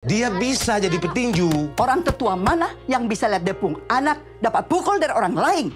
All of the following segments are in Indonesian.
Dia bisa jadi petinju. Orang tetua mana yang bisa lihat depung anak dapat pukul dari orang lain?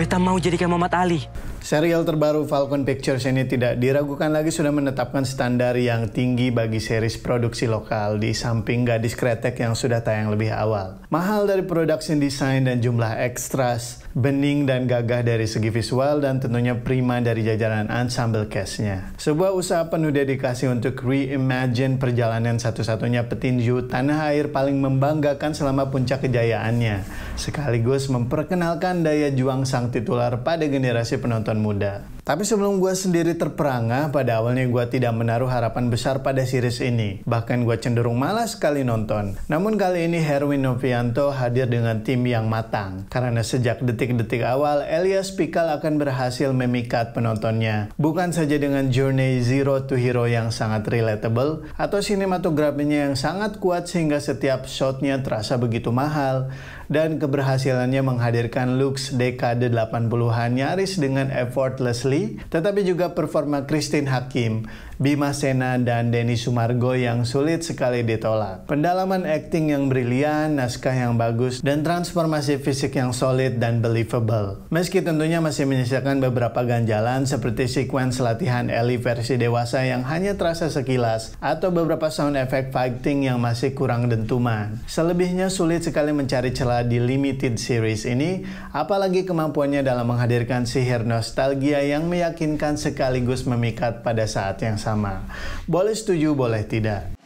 Beta mau jadi kayak Muhammad Ali. Serial terbaru Falcon Pictures ini tidak diragukan lagi sudah menetapkan standar yang tinggi bagi series produksi lokal di samping gadis kretek yang sudah tayang lebih awal. Mahal dari production design dan jumlah ekstras, bening dan gagah dari segi visual dan tentunya prima dari jajaran ensemble cast-nya. Sebuah usaha penuh dedikasi untuk reimagine perjalanan satu-satunya petinju tanah air paling membanggakan selama puncak kejayaannya, sekaligus memperkenalkan daya juang sang titular pada generasi penonton muda tapi sebelum gue sendiri terperangah, pada awalnya gue tidak menaruh harapan besar pada series ini. Bahkan gue cenderung malas sekali nonton. Namun kali ini Herwin Novianto hadir dengan tim yang matang. Karena sejak detik-detik awal, Elias Pikal akan berhasil memikat penontonnya. Bukan saja dengan Journey Zero to Hero yang sangat relatable, atau sinematografinya yang sangat kuat sehingga setiap shotnya terasa begitu mahal, dan keberhasilannya menghadirkan looks dekade 80-an nyaris dengan effortlessly Lee, tetapi juga performa Christine Hakim, Bima Sena, dan Denny Sumargo yang sulit sekali ditolak. Pendalaman akting yang brilian, naskah yang bagus, dan transformasi fisik yang solid dan believable. Meski tentunya masih menyisakan beberapa ganjalan seperti sekuens latihan Ellie versi dewasa yang hanya terasa sekilas, atau beberapa sound effect fighting yang masih kurang dentuman. Selebihnya sulit sekali mencari celah di limited series ini, apalagi kemampuannya dalam menghadirkan sihir nostalgia yang yang meyakinkan sekaligus memikat pada saat yang sama. Boleh setuju, boleh tidak.